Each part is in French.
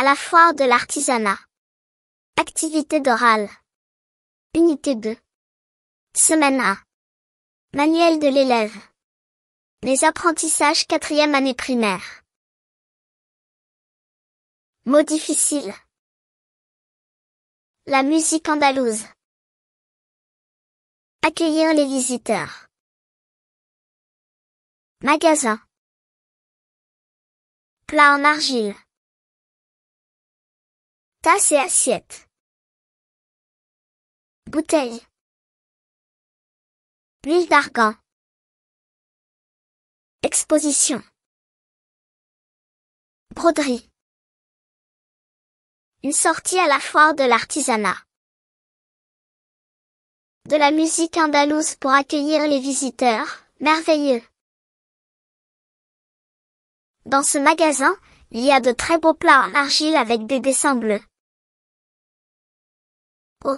à la foire de l'artisanat. Activité d'oral. Unité 2. Semaine 1. Manuel de l'élève. Les apprentissages quatrième année primaire. Mots difficiles. La musique andalouse. Accueillir les visiteurs. Magasin. Plat en argile. Tasse et assiette. Bouteille. L'huile d'argan. Exposition. Broderie. Une sortie à la foire de l'artisanat. De la musique andalouse pour accueillir les visiteurs, merveilleux. Dans ce magasin, il y a de très beaux plats en argile avec des dessins bleus. Oh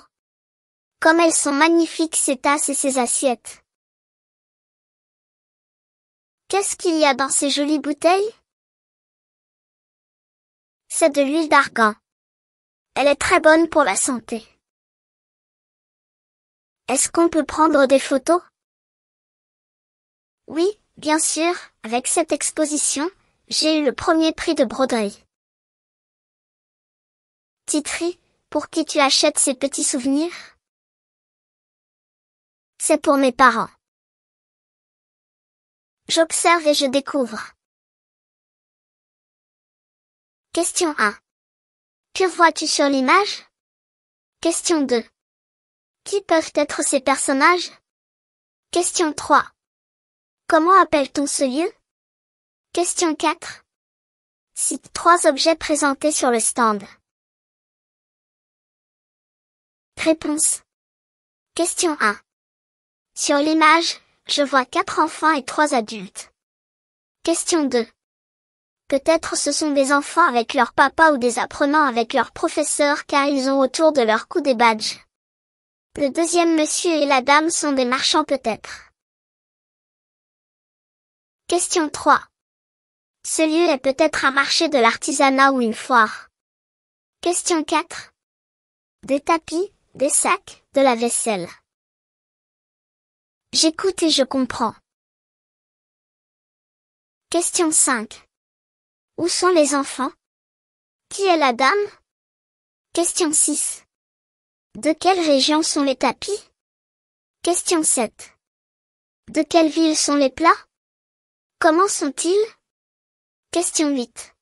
Comme elles sont magnifiques ces tasses et ces assiettes Qu'est-ce qu'il y a dans ces jolies bouteilles C'est de l'huile d'argan. Elle est très bonne pour la santé. Est-ce qu'on peut prendre des photos Oui, bien sûr, avec cette exposition, j'ai eu le premier prix de broderie. Titri, pour qui tu achètes ces petits souvenirs C'est pour mes parents. J'observe et je découvre. Question 1. Que vois-tu sur l'image Question 2. Qui peuvent être ces personnages Question 3. Comment appelle-t-on ce lieu Question 4. Cite trois objets présentés sur le stand. Réponse. Question 1. Sur l'image, je vois quatre enfants et trois adultes. Question 2. Peut-être ce sont des enfants avec leur papa ou des apprenants avec leur professeur car ils ont autour de leur cou des badges. Le deuxième monsieur et la dame sont des marchands peut-être. Question 3. Ce lieu est peut-être un marché de l'artisanat ou une foire. Question 4. Des tapis, des sacs, de la vaisselle. J'écoute et je comprends. Question 5. Où sont les enfants Qui est la dame Question 6. De quelle région sont les tapis Question 7. De quelle ville sont les plats Comment sont-ils Question 8.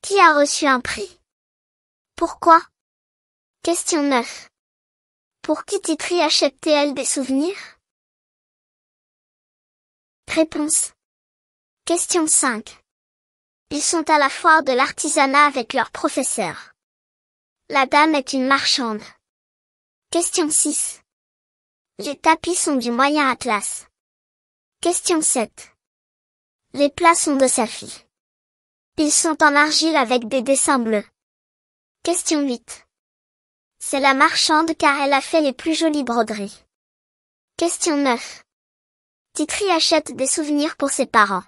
Qui a reçu un prix Pourquoi Question 9. Pour qui Titri achète-t-elle des souvenirs Réponse. Question 5. Ils sont à la foire de l'artisanat avec leur professeur. La dame est une marchande. Question 6. Les tapis sont du moyen atlas. Question 7. Les plats sont de sa fille. Ils sont en argile avec des dessins bleus. Question 8. C'est la marchande car elle a fait les plus jolies broderies. Question 9. Titri achète des souvenirs pour ses parents.